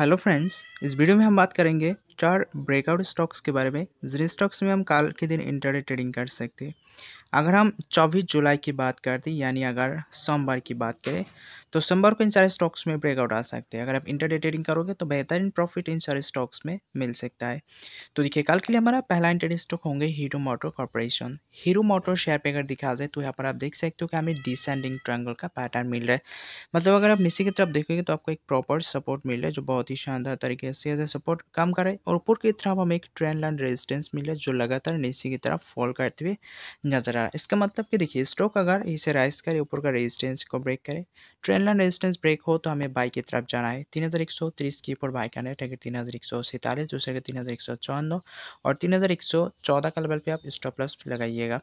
hello friends इस video में हम बात करेंगे चार ब्रेकआउट स्टॉक्स के बारे में जिन स्टॉक्स में हम कल के दिन इंटरडे ट्रेडिंग कर सकते हैं अगर हम 24 जुलाई की बात करते यानी अगर सोमवार की बात करें तो सोमवार को इन सारे स्टॉक्स में ब्रेकआउट आ सकते हैं अगर आप इंटरडे ट्रेडिंग करोगे तो बेहतरीन प्रॉफिट इन सारे स्टॉक्स में मिल सकता है तो देखिए कल के लिए हमारा पहला इंटरडे स्टॉक होंगे Hero motor corporation Hero motor share पर अगर दिखा जाए तो यहाँ पर आप देख सकते हो कि हमें डिसेंडिंग ट्रैंगल का पैटर्न मिल रहा है मतलब अगर आप नीचे की तरफ देखोगे तो आपको एक प्रॉपर सपोर्ट मिल रहा है जो बहुत ही शानदार तरीके से एज ए सपोर्ट काम करे और ऊपर की तरफ हमें एक ट्रेंड लाइन रेजिस्टेंस मिल रहा है जो लगातार नीचे की तरफ फॉल करते हुए नजर रहा है इसका मतलब कि देखिए स्टॉक अगर इसे राइस करे ऊपर का रेजिस्टेंस को ब्रेक करे ट्रेन लाइन रेजिस्टेंस ब्रेक हो तो हमें बाई की तरफ जाना है तीन हज़ार एक सौ तीस की ऊपर बाई का नेट है तीन हज़ार एक सौ सैंतालीस दूसरे के तीन हज़ार एक सौ चौवन और तीन हज़ार एक सौ चौदह का लेवल पर आप स्टॉप लॉस लगाइएगा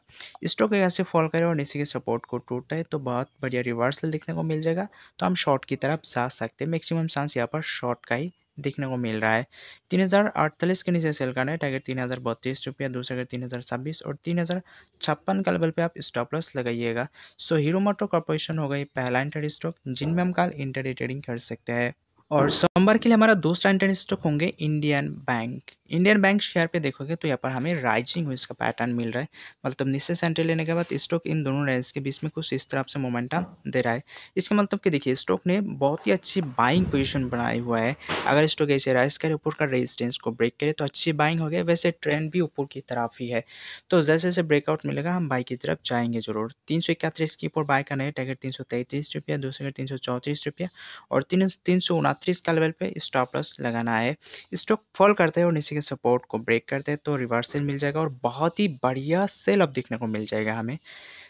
स्टॉक यहाँ से फॉल करे और नीचे के सपोर्ट को टूटता है तो बहुत बढ़िया रिवर्सल देखने को मिल जाएगा तो हम शॉर्ट की तरफ जा सकते हैं मैक्सिमम चांस यहाँ पर शॉर्ट का ही देखने को मिल रहा है तीन हज़ार अड़तालीस के नीचे सेल करना है टारगेट तीन हज़ार बत्तीस रुपया दूसरा टारगेट तीन हज़ार छब्बीस और तीन हज़ार छप्पन का लेवल पे आप स्टॉप लॉस लगाइएगा सो हीरो मोटो कॉर्पोरेशन हो गई पहला इंटर स्टॉक जिनमें हम कल इंटर ट्रेडिंग कर सकते हैं और सोमवार के लिए हमारा दूसरा इंटरनेट स्टॉक होंगे Indian bank Indian bank share पे देखोगे तो यहाँ पर हमें राइजिंग हुई इसका पैटर्न मिल रहा है मतलब निश्चय सेंटर लेने के बाद स्टॉक इन दोनों रेंज के बीच में कुछ इस तरह से मोमेंटम दे रहा है इसके मतलब कि देखिए स्टॉक ने बहुत ही अच्छी बाइंग पोजिशन बनाई हुआ है अगर स्टॉक ऐसे राइस करे ऊपर का रेजिस्टेंस को ब्रेक करे तो अच्छी बाइंग हो गई वैसे ट्रेंड भी ऊपर की तरफ ही है तो जैसे जैसे ब्रेकआउट मिलेगा हम बाई की तरफ जाएंगे जरूर तीन सौ इकतीस की ऊपर बाय का है टैगेट तीन सौ तैंतीस रुपया दूसरे का तीन सौ चौंतीस रुपया और तीन तीन सौ उनतीस फ्रीज का लेवल पे स्टॉप लॉस लगाना है स्टॉक फॉल करते हैं और नीचे के सपोर्ट को ब्रेक करते हैं तो रिवर्सल मिल जाएगा और बहुत ही बढ़िया सेल अब देखने को मिल जाएगा हमें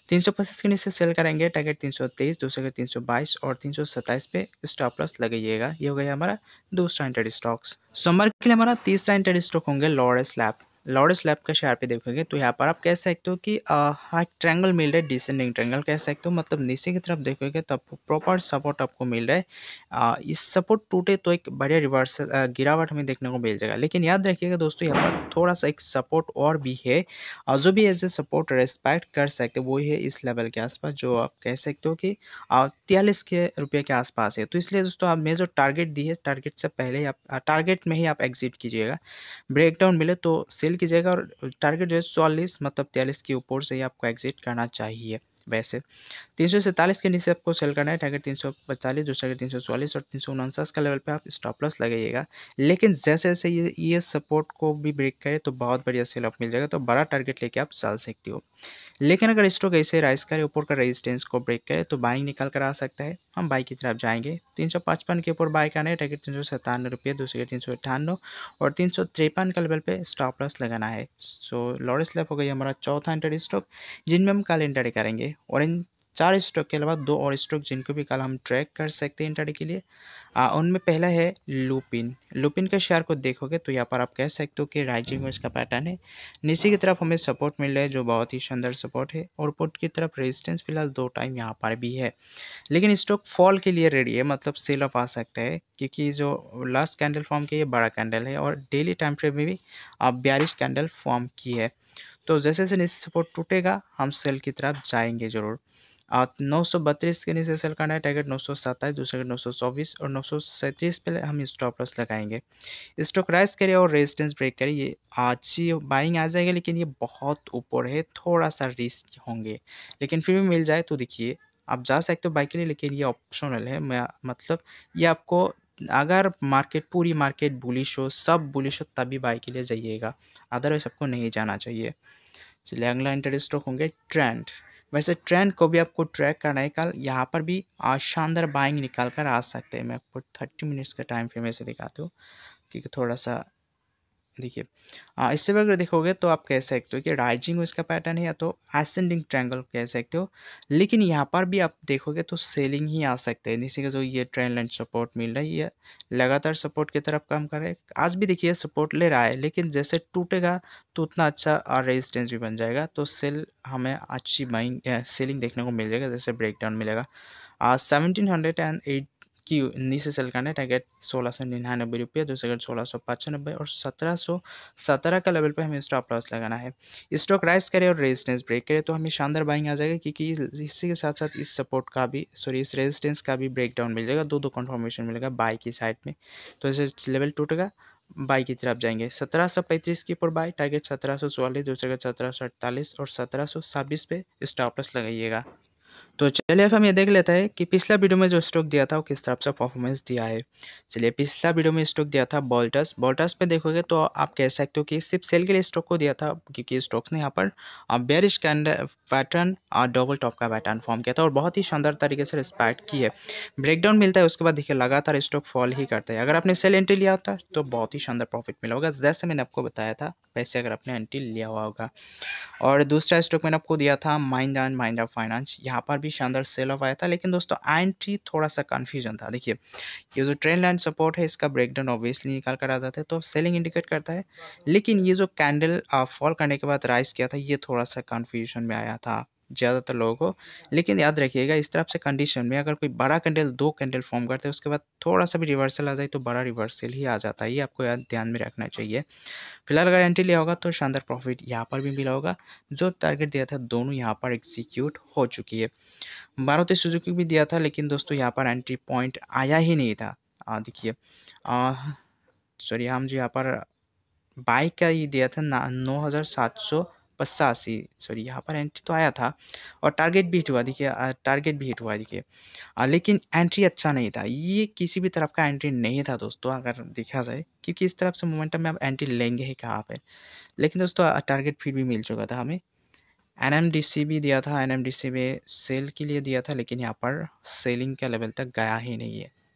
तीन सौ पच्चीस के नीचे सेल करेंगे टारगेट तीन सौ तेईस दूसरे के तीन सौ बाईस और तीन सौ सत्ताईस पे स्टॉप लॉस लगाइएगा ये हो गया हमारा दूसरा इंटेड स्टॉक्स सोमवार के लिए हमारा तीसरा इंटेड स्टॉक होंगे लोअर स्लैब लॉरेस्ट लैब का शेयर पे देखोगे तो यहाँ पर आप कह सकते हो कि हाँ ट्रैंगल मिल रहा है डिसेंडिंग ट्रैंगल कह सकते हो मतलब नीचे की तरफ देखोगे तो आपको प्रॉपर सपोर्ट आपको मिल रहा है इस सपोर्ट टूटे तो एक बढ़िया रिवर्स गिरावट हमें देखने को मिल जाएगा लेकिन याद रखिएगा दोस्तों यहाँ पर थोड़ा सा एक सपोर्ट और भी है और जो भी एज ए सपोर्ट रेस्पेक्ट कर सकते वो है इस लेवल के आसपास जो आप कह सकते हो कि तियालीस के रुपये के आसपास है तो इसलिए दोस्तों आपने जो टारगेट दी है टारगेट से पहले आप टारगेट में ही आप एग्जिट कीजिएगा ब्रेकडाउन मिले तो सेल कीजिएगा और टारगेट जो है चौलीस मतलब तेलीस के ऊपर से ही आपको एग्जिट करना चाहिए वैसे तीन सौ सैंतालीस के नीचे आपको सेल करना है टारगेट तीन सौ पैंतालीस जो टारगेट तीन सौ चौलीस और तीन सौ उनचास का लेवल पे आप स्टॉप लॉस लगाइएगा लेकिन जैसे जैसे ये ये सपोर्ट को भी ब्रेक करे तो बहुत बढ़िया सेल आप मिल जाएगा तो बड़ा टारगेट लेके आप चल सकती हो लेकिन अगर स्टॉक ऐसे राइस करे ऊपर का रेजिस्टेंस को ब्रेक करे तो बाइंग निकल कर आ सकता है हम बाई की तरफ जाएंगे तीन सौ पचपन के ऊपर बाई का है टारगेट तीन सौ सत्तानवे रुपये दूसरे तीन सौ अट्ठानवे और तीन सौ तिरपन का लेवल पे स्टॉप लॉस लगाना है सो लॉर्ड लेफ हो गई हमारा चौथा एंटर स्टॉक जिनमें हम कल एंटर करेंगे इन चार स्ट्रोक के अलावा दो और स्ट्रोक जिनको भी कल हम ट्रैक कर सकते हैं इंटरडे के लिए आ, उनमें पहला है लुपिन लुपिन के शेयर को देखोगे तो यहाँ पर आप कह सकते हो कि राइजिंग और इसका पैटर्न है नीचे की तरफ हमें सपोर्ट मिल रहा है जो बहुत ही शानदार सपोर्ट है और पुट की तरफ रेजिस्टेंस फिलहाल दो टाइम यहाँ पर भी है लेकिन स्टॉक फॉल के लिए रेडी है मतलब सेल ऑफ आ सकता है क्योंकि जो लास्ट कैंडल फॉर्म की ये बड़ा कैंडल है और डेली टाइम फ्रेम में भी आप बयालीस कैंडल फॉर्म की है तो जैसे जैसे नीचे सपोर्ट टूटेगा हम सेल की तरफ जाएंगे ज़रूर नौ सौ बत्तीस के नीचे सेल करना है टारगेट नौ सौ सत्ताईस दूसरे नौ सौ चौबीस और नौ सौ सैंतीस पे हम स्टॉप लॉस लगाएंगे स्टॉक राइस करिए और रेजिस्टेंस ब्रेक करिए ये अच्छी बाइंग आ जाएगी लेकिन ये बहुत ऊपर है थोड़ा सा रिस्क होंगे लेकिन फिर भी मिल जाए तो देखिए आप जा सकते हो बाइक के लिए लेकिन ये ऑप्शनल है मैं मतलब ये आपको अगर मार्केट पूरी मार्केट बुलिश हो सब बुलिश हो तभी बाइक के लिए जाइएगा अदरवाइज आपको नहीं जाना चाहिए चलिए अगला इंटरेस्ट स्टॉक होंगे ट्रेंड वैसे ट्रेंड को भी आपको ट्रैक करना है कल यहाँ पर भी शानदार बाइंग निकाल कर आ सकते हैं मैं आपको थर्टी मिनट्स का टाइम फ्रेम ऐसे दिखाती हूँ क्योंकि थोड़ा सा देखिए इससे भी अगर देखोगे तो आप कह सकते हो कि राइजिंग इसका पैटर्न है या तो एसेंडिंग ट्रायंगल कह सकते हो लेकिन यहाँ पर भी आप देखोगे तो सेलिंग ही आ सकते हैं जैसे कि जो ये ट्रेंड लाइन सपोर्ट मिल रही है लगातार सपोर्ट की तरफ काम कर रहे हैं आज भी देखिए सपोर्ट ले रहा है लेकिन जैसे टूटेगा तो उतना अच्छा रेजिस्टेंस भी बन जाएगा तो सेल हमें अच्छी बाइंग सेलिंग देखने को मिल जाएगा जैसे ब्रेकडाउन मिलेगा सेवनटीन हंड्रेड एंड एट की नीचे सेल करना है टारगेट सोलह सौ निन्यानबे रुपये दूसरे टारगेट सोलह सौ पचानबे और सत्रह सौ सत्रह का लेवल पर हमें स्टॉप लॉस लगाना है स्टॉक राइस करे और रेजिस्टेंस ब्रेक करे तो हमें शानदार बाइंग आ जाएगा क्योंकि इसी के साथ साथ इस सपोर्ट का भी सॉरी इस रेजिस्टेंस का भी ब्रेक डाउन मिल जाएगा दो दो कन्फर्मेशन मिलेगा बाई की साइड में तो जैसे लेवल टूटेगा बाई की तरफ जाएंगे सत्रह सौ पैंतीस की पर बाई टारगेट सत्रह सौ चौवालीस दूसरे का सत्रह सौ अड़तालीस और सत्रह सौ छब्बीस पे स्टॉप लॉस लगाइएगा तो चलिए अब हम ये देख लेते हैं कि पिछला वीडियो में जो स्ट्रोक दिया था वो किस तरफ से परफॉर्मेंस दिया है चलिए पिछला वीडियो में स्ट्रोक दिया था बॉल्टस बॉल्टस पे देखोगे तो आप कह सकते हो कि सिर्फ सेल के लिए स्टॉक को दिया था क्योंकि स्टॉक ने यहाँ पर बेरिश कैंडल पैटर्न और डबल टॉप का पैटर्न फॉर्म किया था और बहुत ही शानदार तरीके से रिस्पैक्ट की है ब्रेकडाउन मिलता है उसके बाद देखिए लगातार स्टॉक फॉल ही करता है अगर आपने सेल एंट्री लिया होता तो बहुत ही शानदार प्रॉफिट मिला होगा जैसे मैंने आपको बताया था वैसे अगर आपने एंट्री लिया हुआ होगा और दूसरा स्टॉक मैंने आपको दिया था mind and mind of finance यहाँ पर भी भी शानदार सेल ऑफ आया था लेकिन दोस्तों आई थोड़ा सा कन्फ्यूजन था देखिए ये जो ट्रेंड लाइन सपोर्ट है इसका ब्रेकडाउन ऑब्वियसली निकाल कर आ जाता है तो सेलिंग इंडिकेट करता है लेकिन ये जो कैंडल फॉल करने के बाद राइस किया था ये थोड़ा सा कन्फ्यूजन में आया था ज़्यादातर लोगों को लेकिन याद रखिएगा इस तरफ से कंडीशन में अगर कोई बड़ा कैंडल दो कैंडल फॉर्म करते हैं उसके बाद थोड़ा सा भी रिवर्सल आ जाए तो बड़ा रिवर्सल ही आ जाता है ये आपको याद ध्यान में रखना चाहिए फिलहाल अगर एंट्री लिया होगा तो शानदार प्रॉफिट यहाँ पर भी मिला होगा जो टारगेट दिया था दोनों यहाँ पर एग्जीक्यूट हो चुकी है मारुति सुजुकी भी दिया था लेकिन दोस्तों यहाँ पर एंट्री पॉइंट आया ही नहीं था देखिए सॉरी हम जो यहाँ पर बाइक का ये दिया था ना नौ हज़ार सात सौ पचासी सॉरी यहाँ पर एंट्री तो आया था और टारगेट भी हिट हुआ देखिए टारगेट भी हिट हुआ देखिए लेकिन एंट्री अच्छा नहीं था ये किसी भी तरफ का एंट्री नहीं था दोस्तों अगर देखा जाए क्योंकि इस तरफ से मोमेंटम में आप एंट्री लेंगे ही कहाँ पर लेकिन दोस्तों टारगेट फिर भी मिल चुका था हमें एन एम डी सी भी दिया था एन एम डी सी में सेल के लिए दिया था लेकिन यहाँ पर सेलिंग का लेवल तक गया ही नहीं है